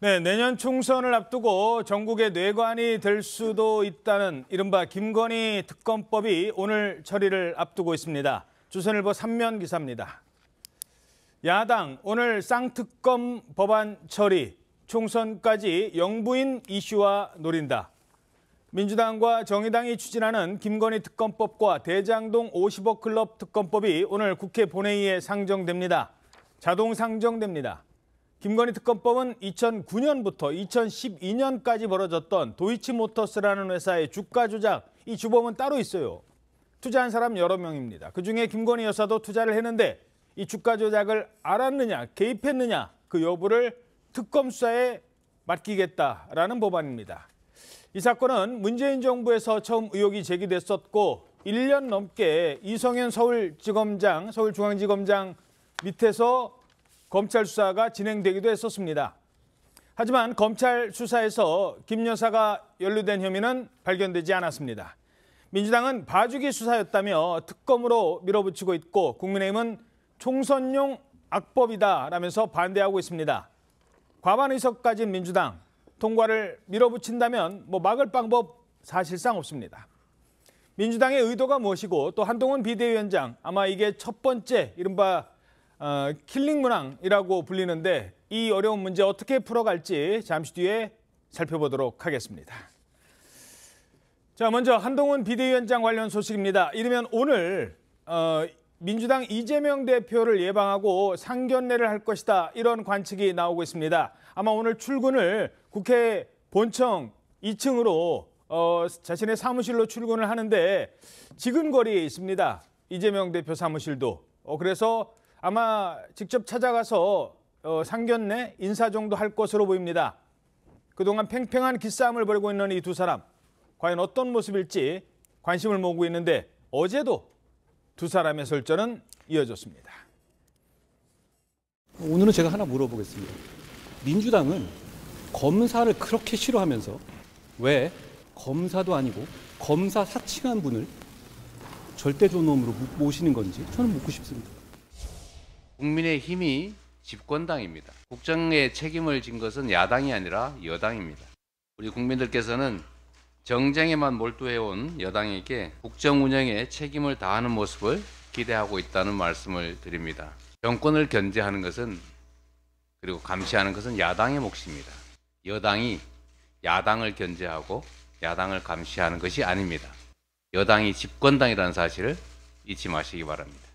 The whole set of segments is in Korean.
네, 내년 총선을 앞두고 전국의 뇌관이 될 수도 있다는 이른바 김건희 특검법이 오늘 처리를 앞두고 있습니다. 조선일보 3면 기사입니다. 야당 오늘 쌍특검 법안 처리, 총선까지 영부인 이슈와 노린다. 민주당과 정의당이 추진하는 김건희 특검법과 대장동 50억 클럽 특검법이 오늘 국회 본회의에 상정됩니다. 자동 상정됩니다. 김건희 특검법은 2009년부터 2012년까지 벌어졌던 도이치모터스라는 회사의 주가 조작, 이 주범은 따로 있어요. 투자한 사람 여러 명입니다. 그중에 김건희 여사도 투자를 했는데 이 주가 조작을 알았느냐, 개입했느냐 그 여부를 특검 수사에 맡기겠다라는 법안입니다. 이 사건은 문재인 정부에서 처음 의혹이 제기됐었고 1년 넘게 이성현 서울지검장, 서울중앙지검장 밑에서 검찰 수사가 진행되기도 했었습니다. 하지만 검찰 수사에서 김 여사가 연루된 혐의는 발견되지 않았습니다. 민주당은 봐주기 수사였다며 특검으로 밀어붙이고 있고 국민의힘은 총선용 악법이다라면서 반대하고 있습니다. 과반 의석 가진 민주당 통과를 밀어붙인다면 뭐 막을 방법 사실상 없습니다. 민주당의 의도가 무엇이고 또 한동훈 비대위원장 아마 이게 첫 번째 이른바 어, 킬링 문항이라고 불리는데 이 어려운 문제 어떻게 풀어갈지 잠시 뒤에 살펴보도록 하겠습니다. 자, 먼저 한동훈 비대위원장 관련 소식입니다. 이르면 오늘 어, 민주당 이재명 대표를 예방하고 상견례를 할 것이다 이런 관측이 나오고 있습니다. 아마 오늘 출근을 국회 본청 2층으로 어, 자신의 사무실로 출근을 하는데 지근 거리에 있습니다. 이재명 대표 사무실도. 어, 그래서 아마 직접 찾아가서 어, 상견례 인사 정도 할 것으로 보입니다. 그동안 팽팽한 기싸움을 벌이고 있는 이 두 사람 과연 어떤 모습일지 관심을 모으고 있는데 어제도 두 사람의 설전은 이어졌습니다. 오늘은 제가 하나 물어보겠습니다. 민주당은 검사를 그렇게 싫어하면서 왜 검사도 아니고 검사 사칭한 분을 절대 존엄으로 모시는 건지 저는 묻고 싶습니다. 국민의 힘이 집권당입니다. 국정의 책임을 진 것은 야당이 아니라 여당입니다. 우리 국민들께서는 정쟁에만 몰두해온 여당에게 국정 운영에 책임을 다하는 모습을 기대하고 있다는 말씀을 드립니다. 정권을 견제하는 것은 그리고 감시하는 것은 야당의 몫입니다. 여당이 야당을 견제하고 야당을 감시하는 것이 아닙니다. 여당이 집권당이라는 사실을 잊지 마시기 바랍니다.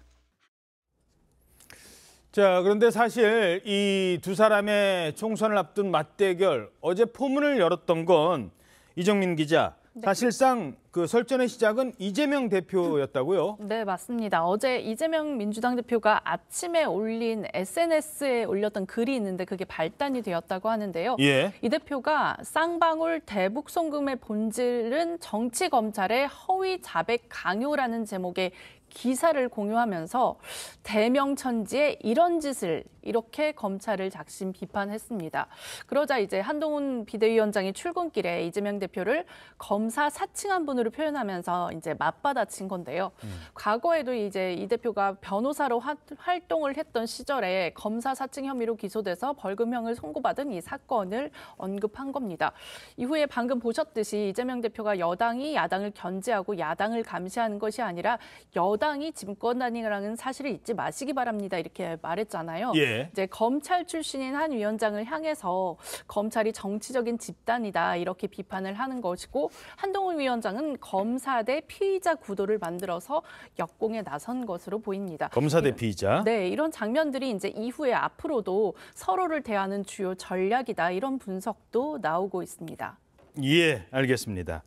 자, 그런데 사실 이 두 사람의 총선을 앞둔 맞대결 어제 포문을 열었던 건 이정민 기자 네. 사실상 그 설전의 시작은 이재명 대표였다고요? 네, 맞습니다. 어제 이재명 민주당 대표가 아침에 올린 SNS에 올렸던 글이 있는데 그게 발단이 되었다고 하는데요. 예. 이 대표가 쌍방울 대북 송금의 본질은 정치 검찰의 허위 자백 강요라는 제목의 기사를 공유하면서 대명천지에 이런 짓을 이렇게 검찰을 작심 비판했습니다. 그러자 이제 한동훈 비대위원장이 출근길에 이재명 대표를 검사 사칭한 분으로 표현하면서 이제 맞받아친 건데요. 음. 과거에도 이제 이 대표가 변호사로 화, 활동을 했던 시절에 검사 사칭 혐의로 기소돼서 벌금형을 선고받은 이 사건을 언급한 겁니다. 이후에 방금 보셨듯이 이재명 대표가 여당이 야당을 견제하고 야당을 감시하는 것이 아니라 여 여당이 집권단이라는 사실을 잊지 마시기 바랍니다. 이렇게 말했잖아요. 예. 이제 검찰 출신인 한 위원장을 향해서 검찰이 정치적인 집단이다 이렇게 비판을 하는 것이고 한동훈 위원장은 검사 대 피의자 구도를 만들어서 역공에 나선 것으로 보입니다. 검사 대 피의자. 네, 이런 장면들이 이제 이후에 앞으로도 서로를 대하는 주요 전략이다 이런 분석도 나오고 있습니다. 예, 알겠습니다.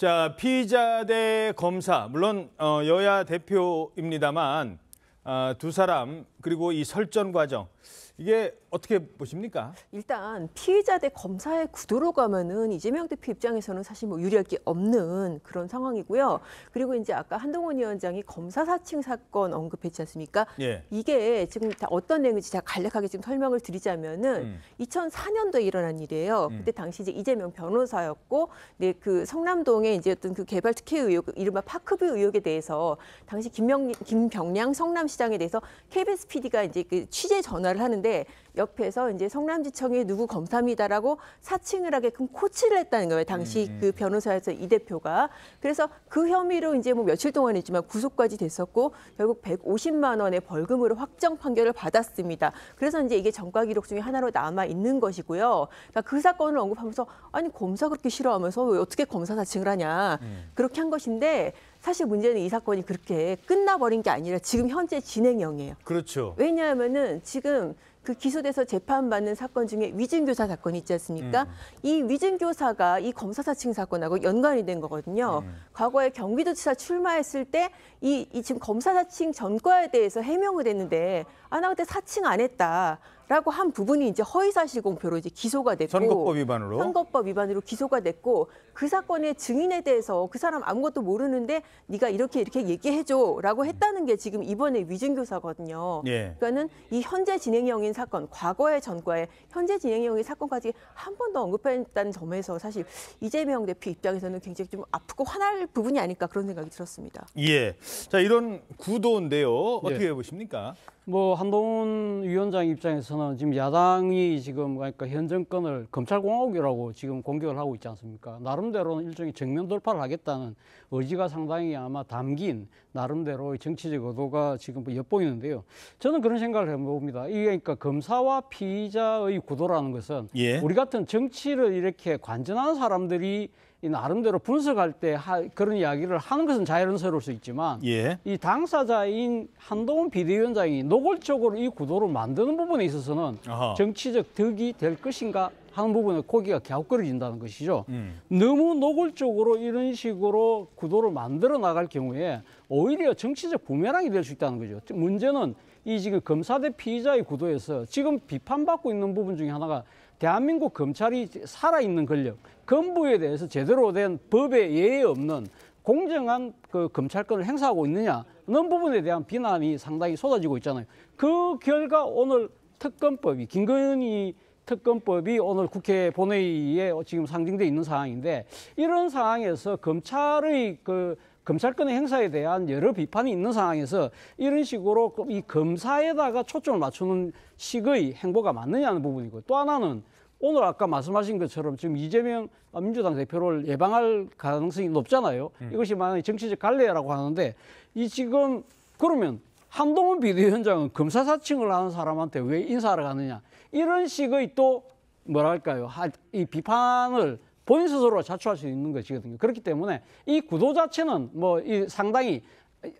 자, 피의자 대 검사, 물론 어, 여야 대표입니다만 아, 두 사람 그리고 이 설전 과정 이게 어떻게 보십니까? 일단 피의자 대 검사의 구도로 가면은 이재명 대표 입장에서는 사실 뭐 유리할 게 없는 그런 상황이고요. 그리고 이제 아까 한동훈 위원장이 검사 사칭 사건 언급했지 않습니까? 예. 이게 지금 다 어떤 내용인지 제가 간략하게 지금 설명을 드리자면은 음. 2004년도에 일어난 일이에요. 음. 그때 당시 이제 이재명 변호사였고 네, 그 성남동에 이제 어떤 그 개발 특혜 의혹, 이른바 파크뷰 의혹에 대해서 당시 김명, 김병량 성남시장에 대해서 KBS PD가 이제 그 취재 전화를 하는데 옆에서 이제 성남지청의 누구 검사입니다라고 사칭을 하게끔 코치를 했다는 거예요. 당시 음. 그 변호사에서 이 대표가. 그래서 그 혐의로 이제 뭐 며칠 동안 있지만 구속까지 됐었고 결국 150만 원의 벌금으로 확정 판결을 받았습니다. 그래서 이제 이게 전과 기록 중에 하나로 남아 있는 것이고요. 그러니까 그 사건을 언급하면서 아니 검사 그렇게 싫어하면서 어떻게 검사 사칭을 하냐. 음. 그렇게 한 것인데 사실 문제는 이 사건이 그렇게 끝나버린 게 아니라 지금 현재 진행형이에요. 그렇죠. 왜냐하면은 지금 그 기소돼서 재판받는 사건 중에 위증교사 사건 있지 않습니까? 음. 이 위증교사가 이 검사 사칭 사건하고 연관이 된 거거든요. 음. 과거에 경기도지사 출마했을 때이이 지금 검사 사칭 전과에 대해서 해명을 했는데 아 나 그때 사칭 안 했다. 라고 한 부분이 이제 허위사실 공표로 이제 기소가 됐고 선거법 위반으로 선거법 위반으로 기소가 됐고 그 사건의 증인에 대해서 그 사람 아무것도 모르는데 네가 이렇게 이렇게 얘기해줘라고 했다는 게 지금 이번에 위증 교사거든요. 예. 그러니까는 이 현재 진행형인 진행형인 사건, 과거의 전과에 현재 진행형인 사건까지 한 번 더 언급했다는 점에서 사실 이재명 대표 입장에서는 굉장히 좀 아프고 화날 부분이 아닐까 그런 생각이 들었습니다. 예. 자, 이런 구도인데요. 예. 어떻게 예. 보십니까? 뭐 한동훈 위원장 입장에서는 지금 야당이 지금 그러니까 현 정권을 검찰공화국이라고 지금 공격을 하고 있지 않습니까? 나름대로는 일종의 정면 돌파를 하겠다는 의지가 상당히 아마 담긴 나름대로의 정치적 의도가 지금 뭐 엿보이는데요. 저는 그런 생각을 해봅니다. 이게 그러니까 검사와 피의자의 구도라는 것은 예. 우리 같은 정치를 이렇게 관전하는 사람들이 이 나름대로 분석할 때 하, 그런 이야기를 하는 것은 자연스러울 수 있지만 예. 이 당사자인 한동훈 비대위원장이 노골적으로 이 구도를 만드는 부분에 있어서는 아하. 정치적 득이 될 것인가 하는 부분에 고기가 갸웃거려진다는 것이죠. 음. 너무 노골적으로 이런 식으로 구도를 만들어 나갈 경우에 오히려 정치적 부메랑이 될 수 있다는 거죠. 문제는 이 지금 검사 대 피의자의 구도에서 지금 비판받고 있는 부분 중에 하나가 대한민국 검찰이 살아있는 권력, 건부에 대해서 제대로 된 법에 예외 없는 공정한 그 검찰권을 행사하고 있느냐는 부분에 대한 비난이 상당히 쏟아지고 있잖아요. 그 결과 오늘 특검법이 김건희 특검법이 오늘 국회 본회의에 지금 상징돼 있는 상황인데 이런 상황에서 검찰의 그 검찰권의 행사에 대한 여러 비판이 있는 상황에서 이런 식으로 그 이 검사에다가 초점을 맞추는 식의 행보가 맞느냐는 부분이고 또 하나는 오늘 아까 말씀하신 것처럼 지금 이재명 민주당 대표를 예방할 가능성이 높잖아요. 음. 이것이 만약에 정치적 갈래라고 하는데 이 지금 그러면 한동훈 비대위원장은 검사 사칭을 하는 사람한테 왜 인사를 하느냐 이런 식의 또 뭐랄까요 이 비판을 본인 스스로 자초할 수 있는 것이거든요. 그렇기 때문에 이 구도 자체는 뭐 이 상당히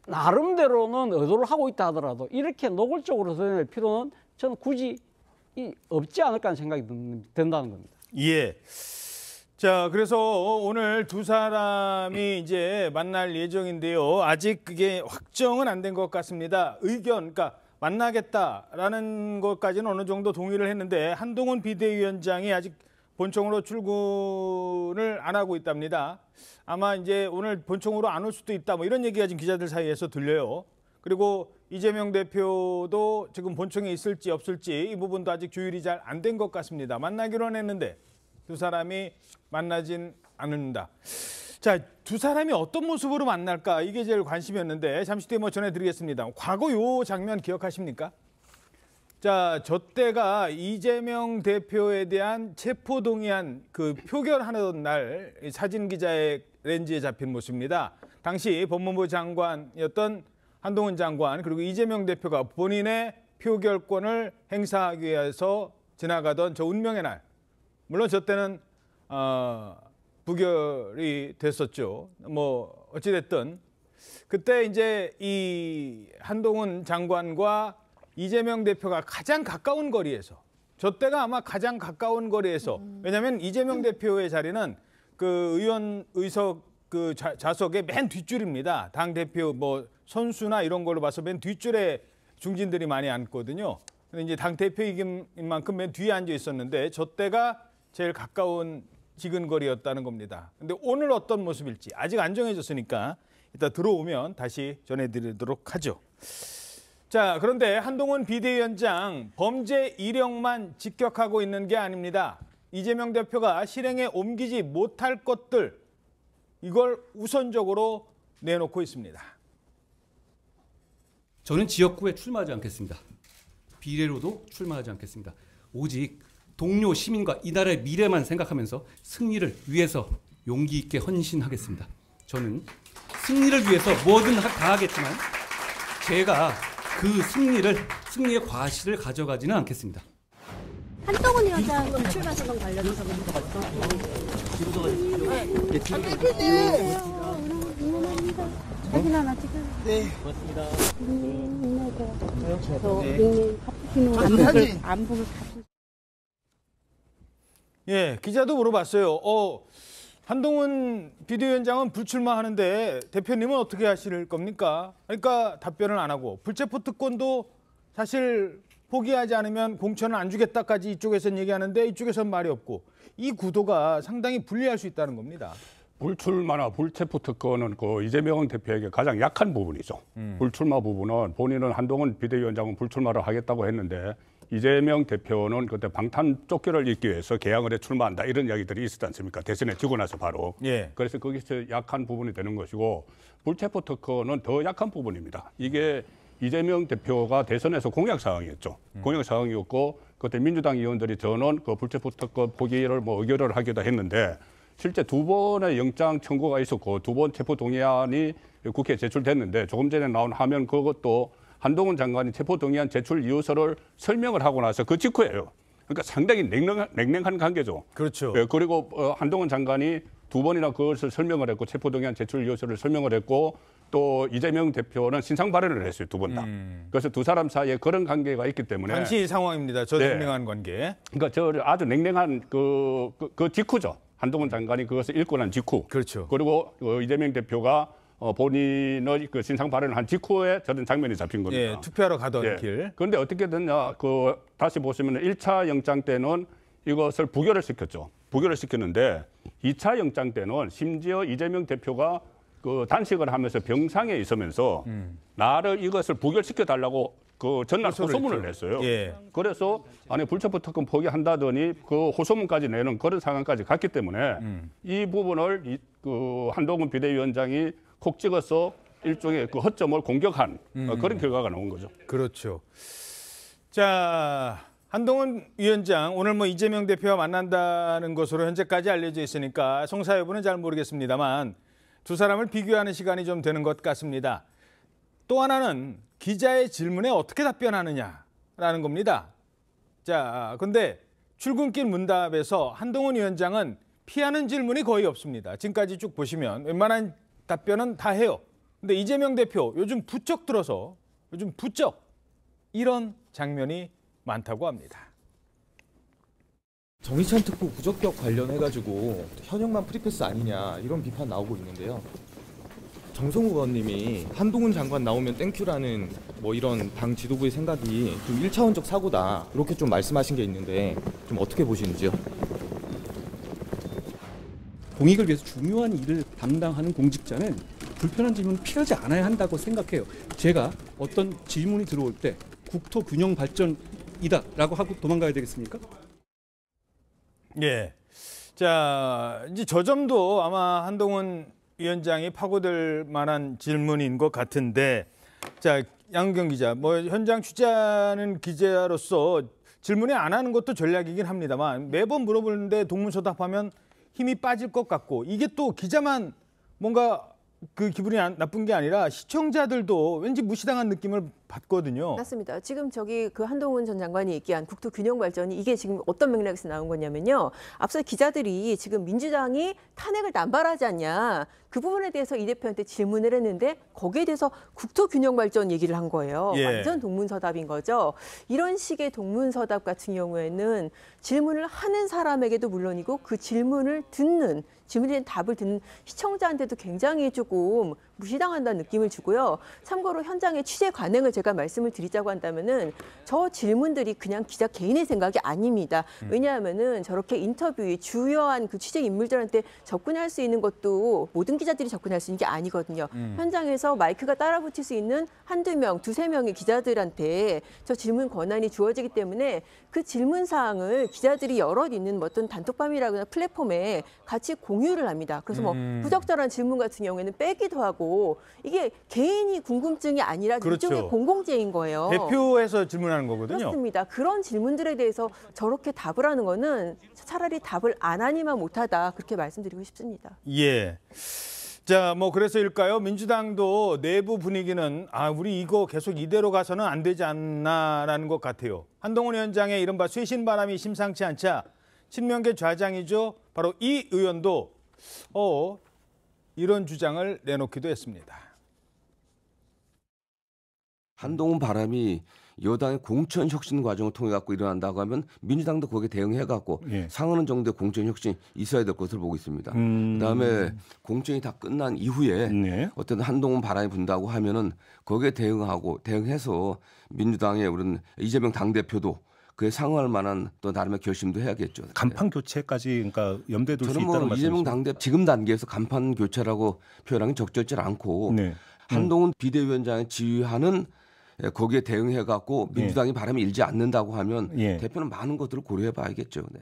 나름대로는 의도를 하고 있다 하더라도 이렇게 노골적으로 드러낼 필요는 저는 굳이 없지 않을까 하는 생각이 든다는 겁니다. 예. 자, 그래서 오늘 두 사람이 이제 만날 예정인데요. 아직 그게 확정은 안 된 것 같습니다. 의견, 그러니까 만나겠다라는 것까지는 어느 정도 동의를 했는데 한동훈 비대위원장이 아직 본청으로 출근을 안 하고 있답니다. 아마 이제 오늘 본청으로 안 올 수도 있다. 뭐 이런 얘기가 지금 기자들 사이에서 들려요. 그리고 이재명 대표도 지금 본청에 있을지 없을지 이 부분도 아직 조율이 잘 안 된 것 같습니다. 만나기로는 했는데 두 사람이 만나진 않는다. 자, 두 사람이 어떤 모습으로 만날까? 이게 제일 관심이었는데 잠시 뒤에 뭐 전해드리겠습니다. 과거 요 장면 기억하십니까? 자, 저 때가 이재명 대표에 대한 체포 동의안 그 표결하는 날 사진 기자의 렌즈에 잡힌 모습입니다. 당시 법무부 장관이었던 한동훈 장관 그리고 이재명 대표가 본인의 표결권을 행사하기 위해서 지나가던 저 운명의 날. 물론 저 때는 어, 부결이 됐었죠. 뭐 어찌 됐든 그때 이제 이 한동훈 장관과 이재명 대표가 가장 가까운 거리에서 저 때가 아마 가장 가까운 거리에서 음. 왜냐하면 이재명 음. 대표의 자리는 그 의원 의석 그 자, 자석의맨 뒷줄입니다. 당 대표 뭐 선수나 이런 걸로 봐서 맨 뒷줄에 중진들이 많이 앉거든요. 근데 이제 당 대표이긴 만큼 맨 뒤에 앉아 있었는데 저 때가 제일 가까운 지근거리였다는 겁니다. 근데 오늘 어떤 모습일지 아직 안 정해졌으니까 이따 들어오면 다시 전해드리도록 하죠. 자, 그런데 한동훈 비대위원장 범죄 이력만 직격하고 있는 게 아닙니다. 이재명 대표가 실행에 옮기지 못할 것들 이걸 우선적으로 내놓고 있습니다. 저는 지역구에 출마하지 않겠습니다. 비례로도 출마하지 않겠습니다. 오직 동료 시민과 이 나라의 미래만 생각하면서 승리를 위해서 용기 있게 헌신하겠습니다. 저는 승리를 위해서 뭐든 다 하겠지만 제가 그 승리를 승리의 과실을 가져가지는 않겠습니다. 한동훈 회장 출마선언 관련해서 먼저 어떤? 사진 하나 찍을요 네, 고맙습니다. 안북을 네. 어, 네. 네. 안북을 예, 기자도 물어봤어요. 어. 한동훈 비대위원장은 불출마하는데 대표님은 어떻게 하실 겁니까? 그러니까 답변을 안 하고 불체포 특권도 사실 포기하지 않으면 공천을 안 주겠다까지 이쪽에선 얘기하는데 이쪽에선 말이 없고 이 구도가 상당히 불리할 수 있다는 겁니다. 불출마나 불체포 특권은 그 이재명 대표에게 가장 약한 부분이죠. 음. 불출마 부분은 본인은 한동훈 비대위원장은 불출마를 하겠다고 했는데 이재명 대표는 그때 방탄 쫓기를 잇기 위해서 개항을해 출마한다 이런 이야기들이 있었지 않습니까? 대선에 지고 나서 바로. 예. 그래서 거기서 약한 부분이 되는 것이고 불체포 특허는 더 약한 부분입니다. 이게 이재명 대표가 대선에서 공약 사항이었죠. 음. 공약 사항이었고 그때 민주당 의원들이 전원 그 불체포 특허 포기를 뭐 의결을 하기도 했는데 실제 두 번의 영장 청구가 있었고 두 번 체포 동의안이 국회에 제출됐는데 조금 전에 나온 화면 그것도 한동훈 장관이 체포동의안 제출 이유서를 설명을 하고 나서 그 직후예요. 그러니까 상당히 냉랭, 냉랭한 관계죠. 그렇죠. 예, 그리고 어, 한동훈 장관이 두 번이나 그것을 설명을 했고 체포동의안 제출 요소를 설명을 했고 또 이재명 대표는 신상 발언을 했어요 두 번 다. 음. 그래서 두 사람 사이에 그런 관계가 있기 때문에 당시 상황입니다. 저 네. 냉랭한 관계. 그러니까 저 아주 냉랭한 그, 그, 그 직후죠. 한동훈 장관이 그것을 읽고 난 직후. 그렇죠. 그리고 그 이재명 대표가 어, 본인의 그 신상 발언을 한 직후에 저런 장면이 잡힌 겁니다. 예, 투표하러 가던 예. 길. 그런데 어떻게 됐냐? 아, 그 다시 보시면 일차 영장 때는 이것을 부결을 시켰죠. 부결을 시켰는데 이차 영장 때는 심지어 이재명 대표가 그 단식을 하면서 병상에 있으면서 음. 나를 이것을 부결시켜 달라고 그 전날 소문을 냈어요. 예. 그래서 아니 불체포 특권 포기한다더니 그 호소문까지 내는 그런 상황까지 갔기 때문에 음. 이 부분을 이, 그 한동훈 비대위원장이 콕 찍어서 일종의 그 허점을 공격한 어, 음. 그런 결과가 나온 거죠. 그렇죠. 자, 한동훈 위원장 오늘 뭐 이재명 대표와 만난다는 것으로 현재까지 알려져 있으니까 송사 여부는 잘 모르겠습니다만 두 사람을 비교하는 시간이 좀 되는 것 같습니다. 또 하나는 기자의 질문에 어떻게 답변하느냐라는 겁니다. 자, 근데 출근길 문답에서 한동훈 위원장은 피하는 질문이 거의 없습니다. 지금까지 쭉 보시면 웬만한 답변은 다 해요. 근데 이재명 대표 요즘 부쩍 들어서 요즘 부쩍 이런 장면이 많다고 합니다. 정의찬 특보 부적격 관련해가지고 현역만 프리패스 아니냐 이런 비판 나오고 있는데요. 정성욱 의원님이 한동훈 장관 나오면 땡큐라는 뭐 이런 당 지도부의 생각이 좀 1차원적 사고다 이렇게 좀 말씀하신 게 있는데 좀 어떻게 보시는지요? 공익을 위해서 중요한 일을 담당하는 공직자는 불편한 질문을 피하지 않아야 한다고 생각해요. 제가 어떤 질문이 들어올 때 국토 균형 발전이다라고 하고 도망가야 되겠습니까? 예. 자, 이제 저 점도 아마 한동훈 위원장이 파고들 만한 질문인 것 같은데 자, 양경 기자, 뭐 현장 취재하는 기자로서 질문에 안 하는 것도 전략이긴 합니다만 매번 물어보는데 동문서답하면 힘이 빠질 것 같고 이게 또 기자만 뭔가 그 기분이 나쁜 게 아니라 시청자들도 왠지 무시당한 느낌을 받거든요. 맞습니다. 지금 저기 그 한동훈 전 장관이 얘기한 국토 균형 발전이 이게 지금 어떤 맥락에서 나온 거냐면요. 앞서 기자들이 지금 민주당이 탄핵을 남발하지 않냐 그 부분에 대해서 이 대표한테 질문을 했는데 거기에 대해서 국토 균형 발전 얘기를 한 거예요. 예. 완전 동문서답인 거죠. 이런 식의 동문서답 같은 경우에는 질문을 하는 사람에게도 물론이고 그 질문을 듣는 질문에 답을 듣는 시청자한테도 굉장히 조금 무시당한다는 느낌을 주고요. 참고로 현장의 취재 관행을 제가 말씀을 드리자고 한다면은 저 질문들이 그냥 기자 개인의 생각이 아닙니다. 음. 왜냐하면은 저렇게 인터뷰에 주요한 그 취재 인물들한테 접근할 수 있는 것도 모든 기자들이 접근할 수 있는 게 아니거든요. 음. 현장에서 마이크가 따라붙일 수 있는 한두 명, 두세 명의 기자들한테 저 질문 권한이 주어지기 때문에 그 질문 사항을 기자들이 여럿 있는 뭐 어떤 단톡방이라거나 플랫폼에 같이 공 공유를 합니다. 그래서 뭐 음. 부적절한 질문 같은 경우에는 빼기도 하고 이게 개인이 궁금증이 아니라 그렇죠. 일종의 공공재인 거예요. 대표에서 질문하는 거거든요. 그렇습니다. 그런 질문들에 대해서 저렇게 답을 하는 거는 차라리 답을 안 하니만 못하다 그렇게 말씀드리고 싶습니다. 예. 자, 뭐 그래서일까요? 민주당도 내부 분위기는 아, 우리 이거 계속 이대로 가서는 안 되지 않나라는 것 같아요. 한동훈 위원장의 이른바 쇄신 바람이 심상치 않자 신명계 좌장이죠. 바로 이 의원도 어, 이런 주장을 내놓기도 했습니다. 한동훈 바람이 여당의 공천 혁신 과정을 통해 갖고 일어난다고 하면 민주당도 거기에 대응해 갖고 예. 상하는 정도의 공천 혁신이 있어야 될 것으로 보고 있습니다. 음... 그다음에 공천이 다 끝난 이후에 네. 어떤 한동훈 바람이 분다고 하면은 거기에 대응하고 대응해서 민주당의 우리 이재명 당 대표도 그에 상응할 만한 또 나름의 결심도 해야겠죠. 네. 간판 교체까지 그러니까 염두에 둘수 뭐 있다는 말씀 저는 이재명 당대 지금 단계에서 간판 교체라고 표현하기 적절치 않고 네. 한동훈 음. 비대위원장이 지휘하는 예, 거기에 대응해 갖고 예. 민주당이 예. 바람이 일지 않는다고 하면 예. 대표는 많은 것들을 고려해 봐야겠죠. 네.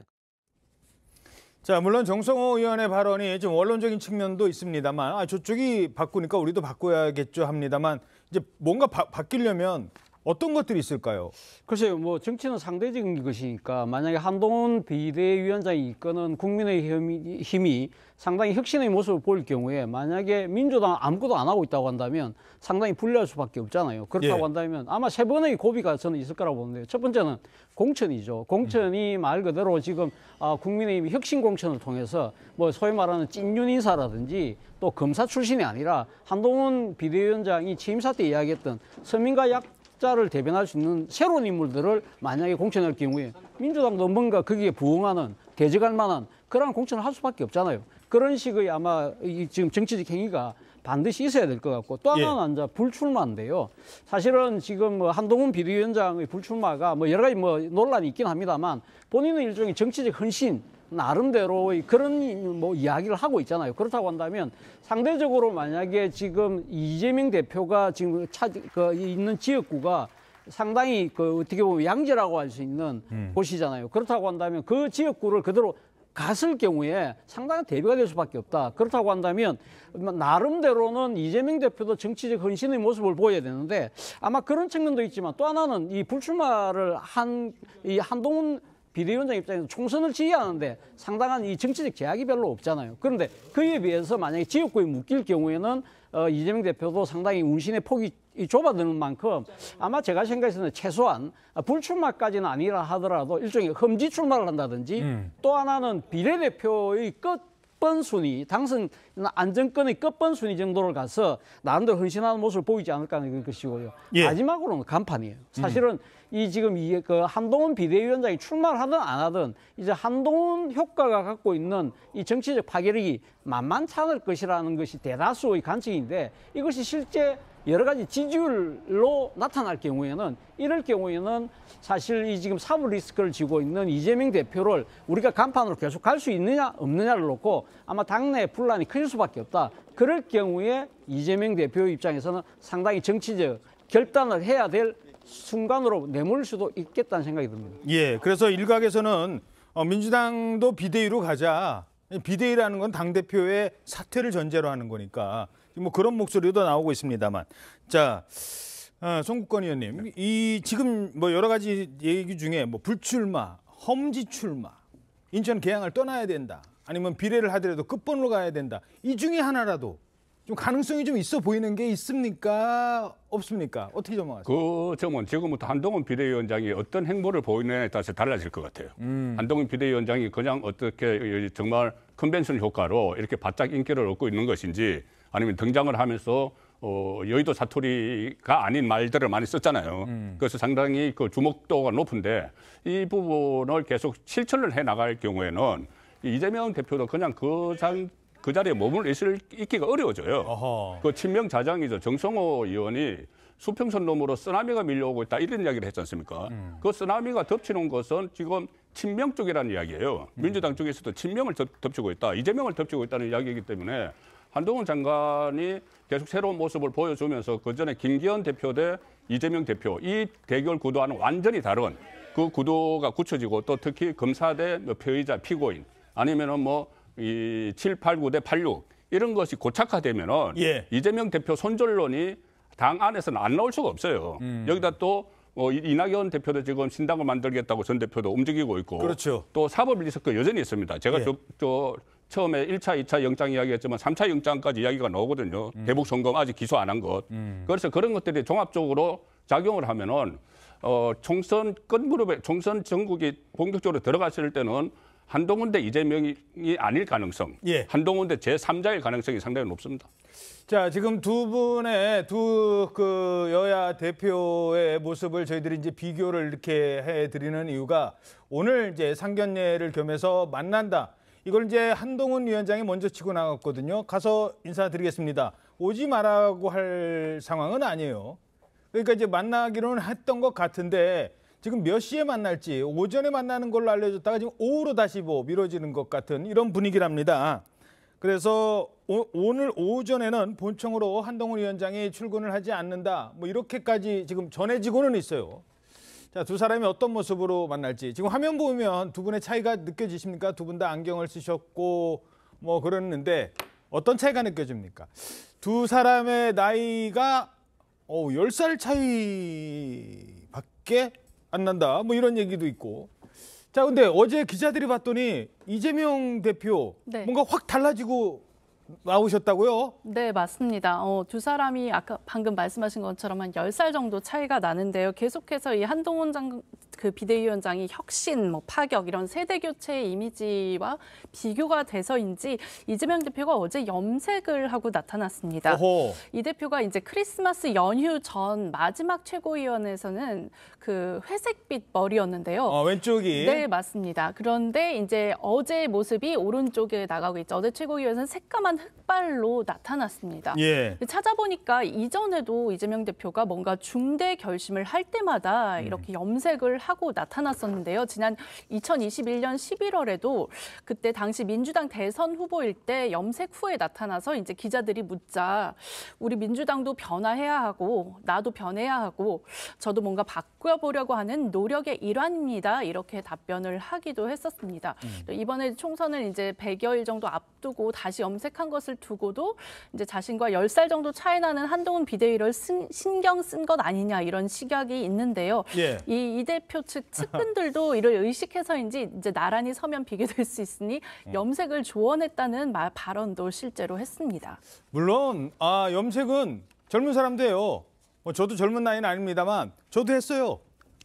자, 물론 정성호 의원의 발언이 좀 원론적인 측면도 있습니다만 아, 저쪽이 바꾸니까 우리도 바꿔야겠죠 합니다만 이제 뭔가 바, 바뀌려면 어떤 것들이 있을까요? 글쎄요, 뭐 정치는 상대적인 것이니까 만약에 한동훈 비대위원장이 이끄는 국민의 힘이 상당히 혁신의 모습을 보일 경우에 만약에 민주당 아무것도 안 하고 있다고 한다면 상당히 불리할 수밖에 없잖아요. 그렇다고 예. 한다면 아마 세 번의 고비가 저는 있을 거라고 보는데 첫 번째는 공천이죠. 공천이 음. 말 그대로 지금 아, 국민의힘 혁신 공천을 통해서 뭐 소위 말하는 찐윤 인사라든지 또 검사 출신이 아니라 한동훈 비대위원장이 취임사 때 이야기했던 서민과 약 숫자를 대변할 수 있는 새로운 인물들을 만약에 공천할 경우에 민주당도 뭔가 거기에 부응하는 대적할 만한 그런 공천을 할 수밖에 없잖아요. 그런 식의 아마 이 지금 정치적 행위가 반드시 있어야 될 것 같고 또 하나는 예. 이제 불출마인데요. 사실은 지금 뭐 한동훈 비대위원장의 불출마가 뭐 여러 가지 뭐 논란이 있긴 합니다만 본인은 일종의 정치적 헌신 나름대로의 그런 뭐 이야기를 하고 있잖아요. 그렇다고 한다면 상대적으로 만약에 지금 이재명 대표가 지금 차, 그 있는 지역구가 상당히 그 어떻게 보면 양재라고 할 수 있는 음. 곳이잖아요. 그렇다고 한다면 그 지역구를 그대로 갔을 경우에 상당한 대비가 될 수밖에 없다. 그렇다고 한다면 나름대로는 이재명 대표도 정치적 헌신의 모습을 보여야 되는데 아마 그런 측면도 있지만 또 하나는 이 불출마를 한 이 한동훈 비대위원장 입장에서 총선을 지휘하는데 상당한 이 정치적 제약이 별로 없잖아요. 그런데 그에 비해서 만약에 지역구에 묶일 경우에는 어, 이재명 대표도 상당히 운신의 폭이 좁아드는 만큼 아마 제가 생각해서는 최소한 불출마까지는 아니라 하더라도 일종의 험지 출마를 한다든지 음. 또 하나는 비례대표의 끝 끝번 순위, 당선 안정권의 끝번 순위 정도를 가서 나름대로 헌신하는 모습을 보이지 않을까 하는 것이고요. 예. 마지막으로는 간판이에요. 음. 사실은 음. 이 지금 이그 한동훈 비대위원장이 출마를 하든 안 하든 이제 한동훈 효과가 갖고 있는 이 정치적 파괴력이 만만치 을 것이라는 것이 대다수의 관측인데 이것이 실제 여러 가지 지지율로 나타날 경우에는 이럴 경우에는 사실 이 지금 사물 리스크를 지고 있는 이재명 대표를 우리가 간판으로 계속 갈 수 있느냐 없느냐를 놓고 아마 당내 분란이 클 수밖에 없다. 그럴 경우에 이재명 대표 입장에서는 상당히 정치적 결단을 해야 될 순간으로 내몰 수도 있겠다는 생각이 듭니다. 예, 그래서 일각에서는 어, 민주당도 비대위로 가자. 비대위라는 건 당대표의 사퇴를 전제로 하는 거니까 뭐 그런 목소리도 나오고 있습니다만 자. 어, 송국권 의원님, 네. 이 지금 뭐 여러 가지 얘기 중에 뭐 불출마, 험지 출마, 인천 개항을 떠나야 된다, 아니면 비례를 하더라도 끝번으로 가야 된다. 이 중에 하나라도 좀 가능성이 좀 있어 보이는 게 있습니까? 없습니까? 어떻게 전망하세요? 그 점은 지금부터 한동훈 비대위원장이 어떤 행보를 보이느냐에 따라서 달라질 것 같아요. 음. 한동훈 비대위원장이 그냥 어떻게 정말 컨벤션 효과로 이렇게 바짝 인기를 얻고 있는 것인지 아니면 등장을 하면서 어, 여의도 사투리가 아닌 말들을 많이 썼잖아요. 음. 그래서 상당히 그 주목도가 높은데 이 부분을 계속 실천을 해 나갈 경우에는 이재명 대표도 그냥 그 장, 그 자리에 머물 있을, 있기가 어려워져요. 어허. 그 친명 자장이죠. 정성호 의원이 수평선 놈으로 쓰나미가 밀려오고 있다 이런 이야기를 했지 않습니까? 음. 그 쓰나미가 덮치는 것은 지금 친명 쪽이라는 이야기예요. 음. 민주당 쪽에서도 친명을 덮, 덮치고 있다, 이재명을 덮치고 있다는 이야기이기 때문에 한동훈 장관이 계속 새로운 모습을 보여주면서 그 전에 김기현 대표 대 이재명 대표 이 대결 구도와는 완전히 다른 그 구도가 굳혀지고 또 특히 검사 대표의자 피고인 아니면은 뭐이 7, 8, 9 대 86 이런 것이 고착화되면은 예. 이재명 대표 손절론이 당 안에서는 안 나올 수가 없어요. 음. 여기다 또 어, 이낙연 대표도 지금 신당을 만들겠다고 전 대표도 움직이고 있고 그렇죠. 또 사법 리스크 그 여전히 있습니다. 제가 예. 저, 저 처음에 1차, 2차 영장 이야기했지만 3차 영장까지 이야기가 나오거든요. 음. 대북 송금 아직 기소 안 한 것. 음. 그래서 그런 것들이 종합적으로 작용을 하면은 어, 총선 끝무렵에 총선 전국이 본격적으로 들어갔을 때는 한동훈 대 이재명이 아닐 가능성, 예. 한동훈 대 제3자일 가능성이 상당히 높습니다. 자, 지금 두 분의 두 그 여야 대표의 모습을 저희들이 이제 비교를 이렇게 해 드리는 이유가 오늘 이제 상견례를 겸해서 만난다. 이걸 이제 한동훈 위원장이 먼저 치고 나갔거든요. 가서 인사드리겠습니다. 오지 말라고 할 상황은 아니에요. 그러니까 이제 만나기로는 했던 것 같은데 지금 몇 시에 만날지 오전에 만나는 걸로 알려졌다가 지금 오후로 다시 뭐 미뤄지는 것 같은 이런 분위기랍니다. 그래서 오, 늘 오전에는 본청으로 한동훈 위원장이 출근을 하지 않는다. 뭐 이렇게까지 지금 전해지고는 있어요. 자, 두 사람이 어떤 모습으로 만날지. 지금 화면 보면 두 분의 차이가 느껴지십니까? 두 분 다 안경을 쓰셨고 뭐 그러는데 어떤 차이가 느껴집니까? 두 사람의 나이가 어, 10살 차이밖에 안 난다. 뭐 이런 얘기도 있고. 자, 근데 어제 기자들이 봤더니 이재명 대표 네. 뭔가 확 달라지고 나오셨다고요? 네, 맞습니다. 어, 두 사람이 아까 방금 말씀하신 것처럼 한 열 살 정도 차이가 나는데요. 계속해서 이 한동훈 장, 그 비대위원장이 혁신, 뭐 파격 이런 세대 교체의 이미지와 비교가 돼서인지 이재명 대표가 어제 염색을 하고 나타났습니다. 어허. 이 대표가 이제 크리스마스 연휴 전 마지막 최고위원회에서는 그 회색빛 머리였는데요. 어, 왼쪽이. 네, 맞습니다. 그런데 이제 어제 모습이 오른쪽에 나가고 있죠. 어제 최고위원은 새까만 흑발로 나타났습니다. 예. 찾아보니까 이전에도 이재명 대표가 뭔가 중대 결심을 할 때마다 음. 이렇게 염색을 하고 나타났었는데요. 지난 2021년 11월에도 그때 당시 민주당 대선 후보일 때 염색 후에 나타나서 이제 기자들이 묻자 우리 민주당도 변화해야 하고 나도 변해야 하고 저도 뭔가 바꿔보려고 하는 노력의 일환입니다. 이렇게 답변을 하기도 했었습니다. 음. 이번에 총선을 이제 100여일 정도 앞두고 다시 염색한 것을 두고도 이제 자신과 1 0살 정도 차이 나는 한동훈 비대위를 쓴, 신경 쓴 것 아니냐 이런 시각이 있는데요. 예. 이, 이 대표 측 측근들도 이를 의식해서인지 이제 나란히 서면 비교될 수 있으니 음. 염색을 조언했다는 말, 발언도 실제로 했습니다. 물론 아 염색은 젊은 사람도요. 뭐 저도 젊은 나이는 아닙니다만 저도 했어요.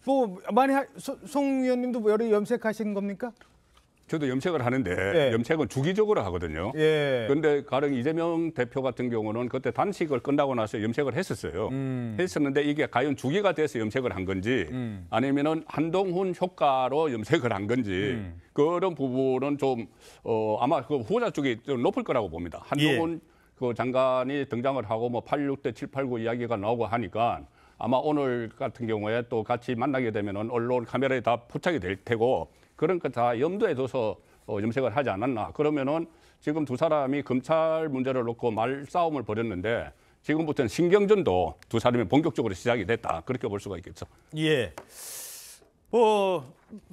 뭐 많이 하, 소, 송 의원님도 여러 염색하신 겁니까? 저도 염색을 하는데 예. 염색은 주기적으로 하거든요. 예. 그런데 가령 이재명 대표 같은 경우는 그때 단식을 끝나고 나서 염색을 했었어요. 음. 했었는데 이게 과연 주기가 돼서 염색을 한 건지 음. 아니면은 한동훈 효과로 염색을 한 건지 음. 그런 부분은 좀 어, 아마 그 후자 쪽이 좀 높을 거라고 봅니다. 한동훈 예. 그 장관이 등장을 하고 뭐 86대 7, 89 이야기가 나오고 하니까 아마 오늘 같은 경우에 또 같이 만나게 되면은 언론 카메라에 다 포착이 될 테고. 그런 거 다 염두에 둬서 어, 염색을 하지 않았나. 그러면은 지금 두 사람이 검찰 문제를 놓고 말싸움을 벌였는데 지금부터는 신경전도 두 사람이 본격적으로 시작이 됐다. 그렇게 볼 수가 있겠죠. 예. 어,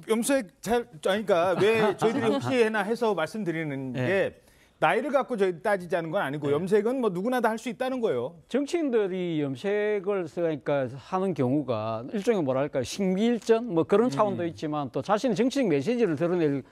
염색 잘, 그러니까 왜 저희들이 혹시 해나 해서 말씀드리는 예. 게 나이를 갖고 저희 따지자는 건 아니고 네. 염색은 뭐 누구나 다 할 수 있다는 거예요. 정치인들이 염색을 그니까 하는 경우가 일종의 뭐랄까 신기일전 뭐 그런 음. 차원도 음. 있지만 또 자신의 정치적 메시지를 드러내는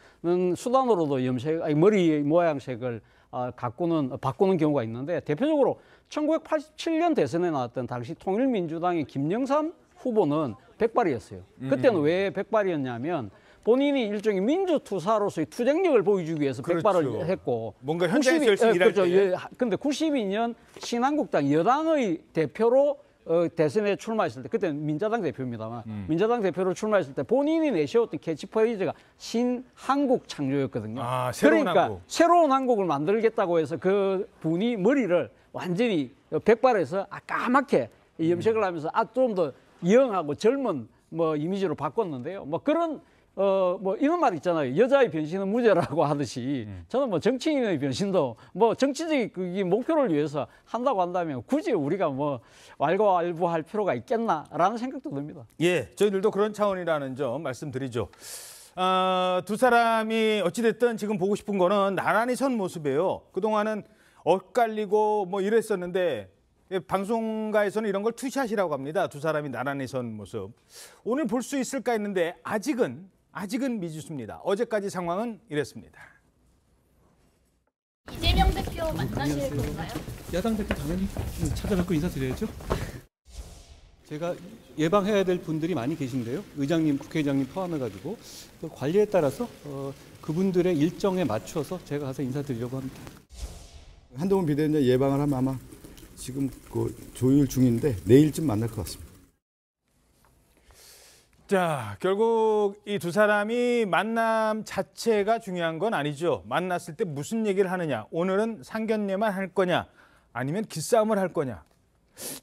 수단으로도 염색 아니 머리 모양색을 아, 가꾸는 바꾸는 경우가 있는데 대표적으로 1987년 대선에 나왔던 당시 통일민주당의 김영삼 후보는 백발이었어요. 그때는 음. 왜 백발이었냐면 본인이 일종의 민주투사로서의 투쟁력을 보여주기 위해서 그렇죠. 백발을 했고 뭔가 현장에서 90이, 열심히 어, 일할 그렇죠. 때 예, 근데 92년 신한국당 여당의 대표로 어, 대선에 출마했을 때 그때는 민자당 대표입니다만 음. 민자당 대표로 출마했을 때 본인이 내세웠던 캐치프레이즈가 신한국 창조였거든요. 아, 새로운 그러니까 한국. 새로운 한국을 만들겠다고 해서 그 분이 머리를 완전히 백발에서 아, 까맣게 염색을 음. 하면서 아, 좀더 이영하고 젊은 뭐 이미지로 바꿨는데요. 뭐 그런 어, 뭐 이런 말 있잖아요. 여자의 변신은 무죄라고 하듯이 음. 저는 뭐 정치인의 변신도 뭐 정치적 그 목표를 위해서 한다고 한다면 굳이 우리가 뭐 왈가왈부할 필요가 있겠나라는 생각도 듭니다. 예, 저희들도 그런 차원이라는 점 말씀드리죠. 어, 두 사람이 어찌됐든 지금 보고 싶은 거는 나란히 선 모습이에요. 그동안은 엇갈리고 뭐 이랬었는데 예, 방송가에서는 이런 걸 투샷이라고 합니다. 두 사람이 나란히 선 모습. 오늘 볼 수 있을까 했는데 아직은 아직은 미지수입니다. 어제까지 상황은 이랬습니다. 이재명 대표 만나실 건가요? 야당 대표 당연히 찾아뵙고 인사드려야죠. 제가 예방해야 될 분들이 많이 계신데요. 의장님, 국회의장님 포함해가지고 관리에 따라서 어, 그분들의 일정에 맞춰서 제가 가서 인사드리려고 합니다. 한동훈 비대위원 예방을 하면 아마 지금 그 조율 중인데 내일쯤 만날 것 같습니다. 자, 결국 이 두 사람이 만남 자체가 중요한 건 아니죠. 만났을 때 무슨 얘기를 하느냐. 오늘은 상견례만 할 거냐. 아니면 기싸움을 할 거냐.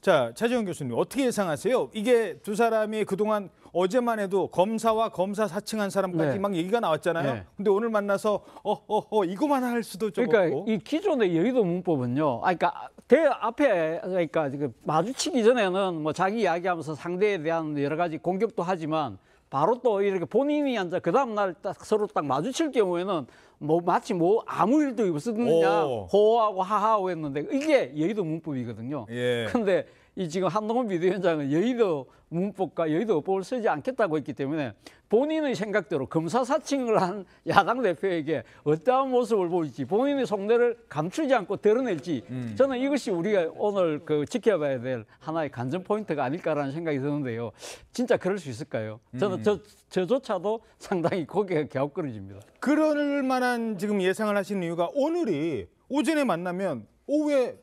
자, 차지원 교수님 어떻게 예상하세요? 이게 두 사람이 그동안 어제만 해도 검사와 검사 사칭한 사람까지 네. 막 얘기가 나왔잖아요. 네. 근데 오늘 만나서 어어어 어, 어, 이거만 할 수도 좀 그러니까 없고. 이 기존의 여의도 문법은요. 아 그러니까 대 앞에 그러니까 그 마주치기 전에는 뭐 자기 이야기하면서 상대에 대한 여러 가지 공격도 하지만 바로 또 이렇게 본인이 앉아 그 다음 날딱 서로 딱 마주칠 경우에는 뭐 마치 뭐 아무 일도 없었느냐 오. 호하고 하하고 했는데 이게 여의도 문법이거든요. 예. 근데 이 지금 한동훈 비대위원장은 여의도 문법과 여의도 법을 쓰지 않겠다고 했기 때문에 본인의 생각대로 검사 사칭을 한 야당 대표에게 어떠한 모습을 보일지 본인의 속내를 감추지 않고 드러낼지 음. 저는 이것이 우리가 오늘 그 지켜봐야 될 하나의 간전 포인트가 아닐까라는 생각이 드는데요. 진짜 그럴 수 있을까요? 저는 음. 저, 저조차도 상당히 고개가 갸웃거려집니다. 그럴 만한 지금 예상을 하시는 이유가 오늘이 오전에 만나면 오후에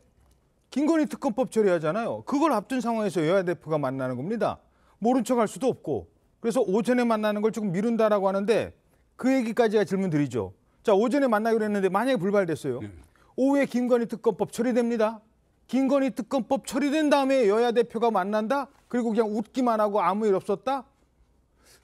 김건희 특검법 처리하잖아요. 그걸 앞둔 상황에서 여야 대표가 만나는 겁니다. 모른 척할 수도 없고. 그래서 오전에 만나는 걸 조금 미룬다라고 하는데 그 얘기까지가 질문 드리죠. 자, 오전에 만나기로 했는데 만약에 불발됐어요. 네. 오후에 김건희 특검법 처리됩니다. 김건희 특검법 처리된 다음에 여야 대표가 만난다? 그리고 그냥 웃기만 하고 아무 일 없었다?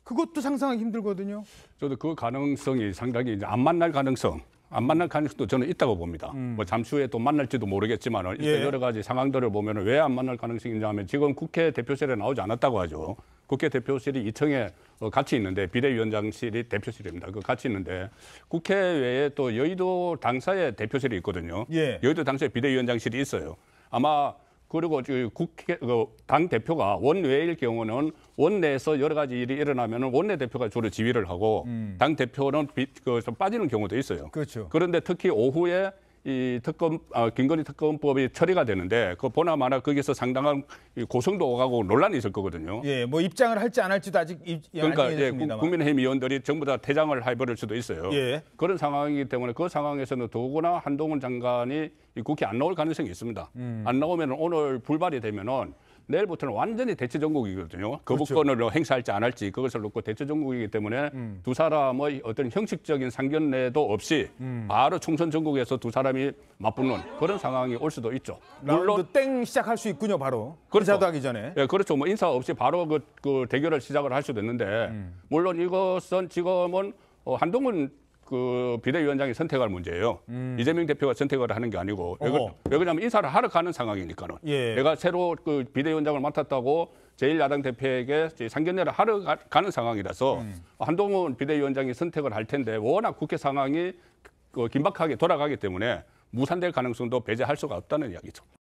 그것도 상상하기 힘들거든요. 저도 그 가능성이 상당히 안 만날 가능성 안 만날 가능성도 저는 있다고 봅니다. 음. 뭐 잠시 후에 또 만날지도 모르겠지만 은 예. 여러 가지 상황들을 보면 왜 안 만날 가능성이 있냐 하면 지금 국회 대표실에 나오지 않았다고 하죠. 국회 대표실이 2층에 어, 같이 있는데 비대위원장실이 대표실입니다. 그 같이 있는데 국회 외에 또 여의도 당사의 대표실이 있거든요. 예. 여의도 당사의 비대위원장실이 있어요. 아마 그리고 국회 그 당 대표가 원외일 경우는 원내에서 여러 가지 일이 일어나면 원내 대표가 주로 지휘를 하고 음. 당 대표는 그, 좀 빠지는 경우도 있어요. 그렇죠. 그런데 특히 오후에 이 특검 아, 김건희 특검법이 처리가 되는데 그 보나마나 거기서 상당한 고성도가 고 논란이 있을 거거든요. 예, 뭐 입장을 할지 안 할지도 아직 입, 예, 그러니까 예, 국민의힘 의원들이 전부 다 퇴장을 해버릴 수도 있어요. 예. 그런 상황이기 때문에 그 상황에서는 더구나 한동훈 장관이 국회 안 나올 가능성이 있습니다. 음. 안 나오면 오늘 불발이 되면은 내일부터는 완전히 대체 정국이거든요 거부권을 그렇죠. 행사할지 안 할지 그것을 놓고 대체 정국이기 때문에 음. 두 사람의 어떤 형식적인 상견례도 없이 음. 바로 총선 정국에서두 사람이 맞붙는 그런 상황이 올 수도 있죠. 물론 땡 시작할 수 있군요, 바로. 그렇죠. 하기 전에. 예, 그렇죠. 뭐 인사 없이 바로 그, 그 대결을 시작을 할 수도 있는데 음. 물론 이것은 지금은 어, 한동훈 그 비대위원장이 선택할 문제예요. 음. 이재명 대표가 선택을 하는 게 아니고 왜, 어. 왜 그러냐면 인사를 하러 가는 상황이니까는 예. 내가 새로 그 비대위원장을 맡았다고 제1야당 대표에게 상견례를 하러 가, 는 상황이라서 음. 한동훈 비대위원장이 선택을 할 텐데 워낙 국회 상황이 그, 그 긴박하게 돌아가기 때문에 무산될 가능성도 배제할 수가 없다는 이야기죠.